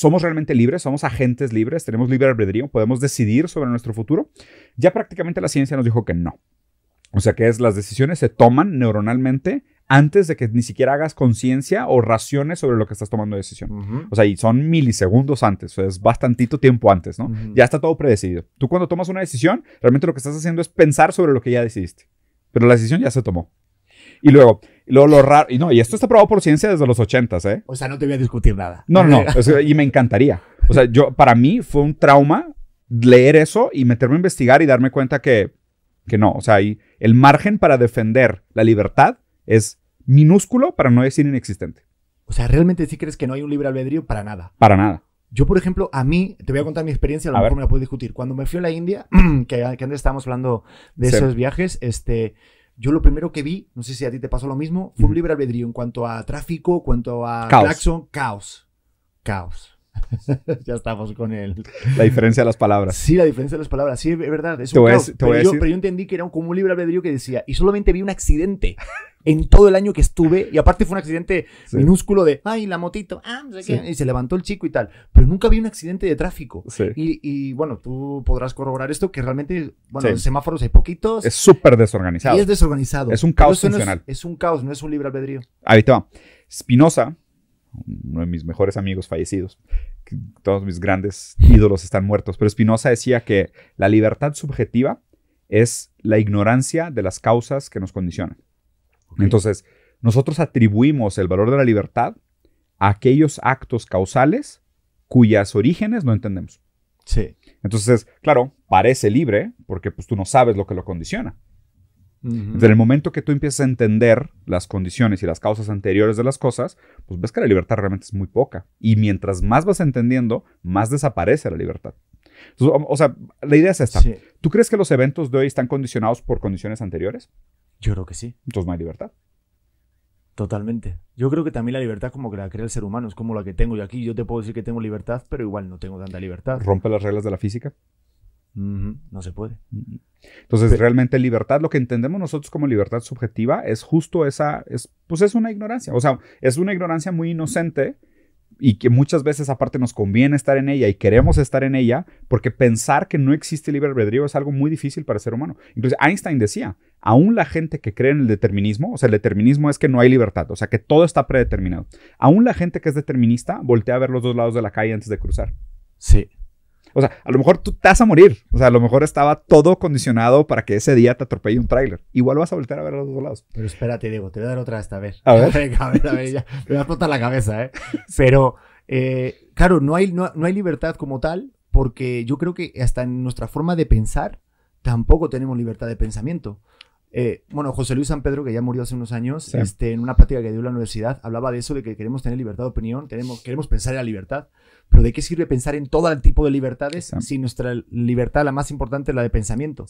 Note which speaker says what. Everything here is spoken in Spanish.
Speaker 1: somos realmente libres, somos agentes libres, tenemos libre albedrío, podemos decidir sobre nuestro futuro. Ya prácticamente la ciencia nos dijo que no. O sea que las decisiones se toman neuronalmente antes de que ni siquiera hagas conciencia o raciones sobre lo que estás tomando de decisión. O sea, y son milisegundos antes, o sea, es bastantito tiempo antes, ¿no? Ya está todo predecido. Tú cuando tomas una decisión, realmente lo que estás haciendo es pensar sobre lo que ya decidiste. Pero la decisión ya se tomó. Y luego, lo, raro, y no, y esto está probado por ciencia desde los 80, ¿eh? O sea, no te voy a discutir nada. No, no, y me encantaría. O sea, yo, para mí fue un trauma leer eso y meterme a investigar y darme cuenta que, que no. O sea, el margen para defender la libertad es minúsculo, para no decir inexistente.
Speaker 2: O sea, ¿realmente sí crees que no hay un libre albedrío para nada? Para nada. Yo, por ejemplo, a mí, te voy a contar mi experiencia, a lo mejor me la puedo discutir. Cuando me fui a la India, que, que antes estábamos hablando de esos viajes, este, yo lo primero que vi, no sé si a ti te pasó lo mismo, fue un libre albedrío en cuanto a tráfico, cuanto a claxon. caos. Caos. ya estamos con él. La diferencia de las palabras. Sí, la diferencia de las palabras. Sí, es verdad. Es yo, pero, yo, entendí que era como un libre albedrío que decía, y solamente vi un accidente en todo el año que estuve. Y aparte fue un accidente minúsculo de, ay, la motito, ah, no sé qué, y se levantó el chico y tal. Pero nunca vi un accidente de tráfico. Y, bueno, tú podrás corroborar esto, que realmente, bueno, los semáforos hay poquitos. Es súper desorganizado. es desorganizado. Es un caos funcional. es, un caos, no es un libre albedrío.
Speaker 1: Ahí te Spinoza, uno de mis mejores amigos fallecidos, todos mis grandes ídolos están muertos, pero Spinoza decía que la libertad subjetiva es la ignorancia de las causas que nos condicionan. Entonces, nosotros atribuimos el valor de la libertad a aquellos actos causales cuyas orígenes no entendemos. Sí. Entonces, claro, parece libre porque pues tú no sabes lo que lo condiciona. Desde el momento que tú empiezas a entender las condiciones y las causas anteriores de las cosas, pues ves que la libertad realmente es muy poca. Y mientras más vas entendiendo, más desaparece la libertad. o, sea, la idea es esta. ¿Tú crees que los
Speaker 2: eventos de hoy están condicionados por condiciones anteriores?
Speaker 1: Yo creo que sí. Entonces no hay
Speaker 2: libertad. Totalmente. Yo creo que también la libertad como que la crea el ser humano, es como la que tengo yo aquí. Yo te puedo decir que tengo libertad, pero igual no tengo tanta libertad. ¿Rompe las reglas de la física? No se puede.
Speaker 1: Entonces, realmente libertad, lo que entendemos nosotros como libertad subjetiva es justo esa, es, pues es una ignorancia. O sea, es una ignorancia muy inocente y que muchas veces aparte nos conviene estar en ella y queremos estar en ella porque pensar que no existe libre albedrío es algo muy difícil para el ser humano. Incluso Einstein decía, aún la gente que cree en el determinismo, o sea, el determinismo es que no hay libertad, o sea, que todo está predeterminado, aún la gente que es determinista voltea a ver los dos lados de la calle antes de cruzar. Sí. O sea, a lo mejor tú te vas a morir, o sea, a lo mejor estaba todo condicionado para que ese día te atropelle un tráiler. Igual vas a voltear a ver los dos lados. Pero espérate, Diego, te voy a dar otra
Speaker 2: esta vez. A ver. a ver, a ver, ya. Me va a explotar la cabeza, ¿eh? Pero, eh, claro, no hay, no hay libertad como tal, porque yo creo que hasta en nuestra forma de pensar tampoco tenemos libertad de pensamiento. Eh, bueno, José Luis San Pedro, que ya murió hace unos años, este, en una plática que dio en la universidad, hablaba de eso, de que queremos tener libertad de opinión, queremos, queremos pensar en la libertad, pero ¿de qué sirve pensar en todo el tipo de libertades si nuestra libertad, la más importante, es la de pensamiento?